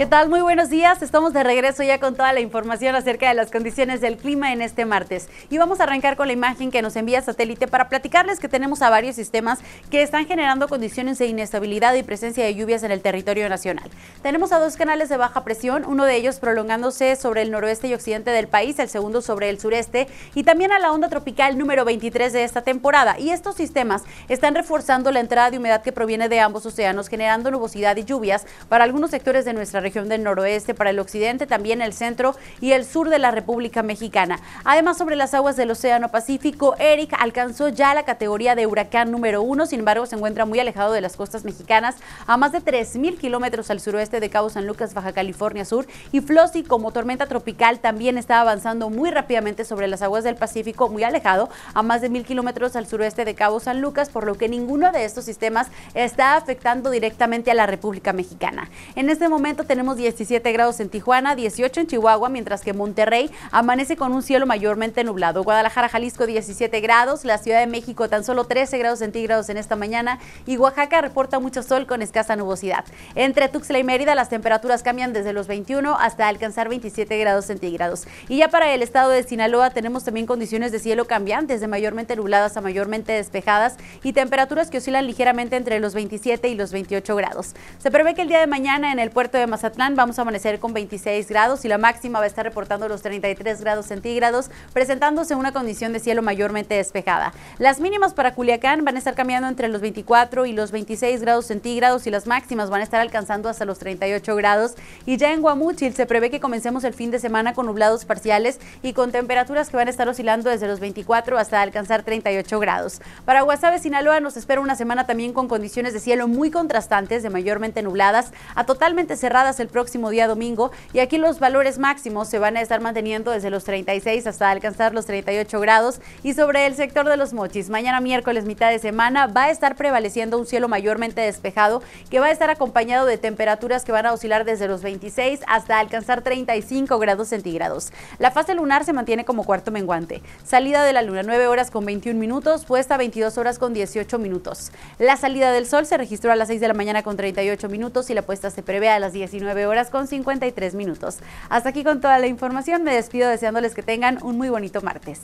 ¿Qué tal? Muy buenos días. Estamos de regreso ya con toda la información acerca de las condiciones del clima en este martes. Y vamos a arrancar con la imagen que nos envía satélite para platicarles que tenemos a varios sistemas que están generando condiciones de inestabilidad y presencia de lluvias en el territorio nacional. Tenemos a dos canales de baja presión, uno de ellos prolongándose sobre el noroeste y occidente del país, el segundo sobre el sureste y también a la onda tropical número 23 de esta temporada. Y estos sistemas están reforzando la entrada de humedad que proviene de ambos océanos, generando nubosidad y lluvias para algunos sectores de nuestra región región del noroeste, para el occidente, también el centro y el sur de la República Mexicana. Además, sobre las aguas del Océano Pacífico, Eric alcanzó ya la categoría de huracán número uno, sin embargo, se encuentra muy alejado de las costas mexicanas, a más de 3.000 kilómetros al suroeste de Cabo San Lucas, Baja California Sur, y Flossy como tormenta tropical, también está avanzando muy rápidamente sobre las aguas del Pacífico, muy alejado, a más de 1.000 kilómetros al suroeste de Cabo San Lucas, por lo que ninguno de estos sistemas está afectando directamente a la República Mexicana. En este momento tenemos tenemos 17 grados en Tijuana, 18 en Chihuahua, mientras que Monterrey amanece con un cielo mayormente nublado. Guadalajara, Jalisco 17 grados, la Ciudad de México tan solo 13 grados centígrados en esta mañana y Oaxaca reporta mucho sol con escasa nubosidad. Entre Tuxtla y Mérida las temperaturas cambian desde los 21 hasta alcanzar 27 grados centígrados. Y ya para el estado de Sinaloa tenemos también condiciones de cielo cambiantes, de mayormente nubladas a mayormente despejadas y temperaturas que oscilan ligeramente entre los 27 y los 28 grados. Se prevé que el día de mañana en el puerto de Mazatlán vamos a amanecer con 26 grados y la máxima va a estar reportando los 33 grados centígrados, presentándose una condición de cielo mayormente despejada. Las mínimas para Culiacán van a estar cambiando entre los 24 y los 26 grados centígrados y las máximas van a estar alcanzando hasta los 38 grados. Y ya en Guamúchil se prevé que comencemos el fin de semana con nublados parciales y con temperaturas que van a estar oscilando desde los 24 hasta alcanzar 38 grados. Para Guasave, Sinaloa nos espera una semana también con condiciones de cielo muy contrastantes, de mayormente nubladas a totalmente cerradas el próximo día domingo y aquí los valores máximos se van a estar manteniendo desde los 36 hasta alcanzar los 38 grados y sobre el sector de los mochis, mañana miércoles mitad de semana va a estar prevaleciendo un cielo mayormente despejado que va a estar acompañado de temperaturas que van a oscilar desde los 26 hasta alcanzar 35 grados centígrados. La fase lunar se mantiene como cuarto menguante. Salida de la luna 9 horas con 21 minutos, puesta 22 horas con 18 minutos. La salida del sol se registró a las 6 de la mañana con 38 minutos y la puesta se prevé a las 19 horas con 53 minutos. Hasta aquí con toda la información, me despido deseándoles que tengan un muy bonito martes.